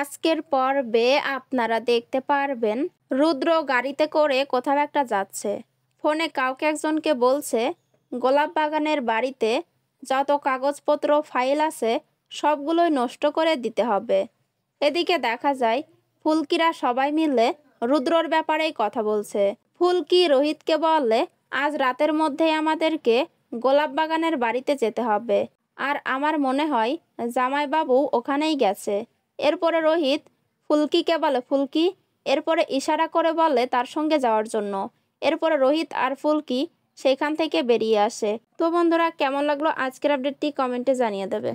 আজকের পর্বে আপনারা দেখতে পারবেন রুদ্র গাড়িতে করে কোথাও একটা যাচ্ছে ফোনে কাউকে একজনকে বলছে গোলাপ বাগানের বাড়িতে যত কাগজপত্র ফাইল আছে সবগুলোই নষ্ট করে দিতে হবে এদিকে দেখা যায় ফুলকিরা সবাই মিলে রুদ্রর ব্যাপারেই কথা বলছে ফুলকি রোহিতকে বলে আজ রাতের মধ্যেই আমাদেরকে গোলাপ বাগানের বাড়িতে যেতে হবে আর আমার মনে হয় জামাইবাবু ওখানেই গেছে এরপরে রোহিত ফুলকিকে বলে ফুলকি এরপরে ইশারা করে বলে তার সঙ্গে যাওয়ার জন্য এরপরে রোহিত আর ফুলকি সেইখান থেকে বেরিয়ে আসে তো বন্ধুরা কেমন লাগলো আজকের আপডেটটি কমেন্টে জানিয়ে দেবে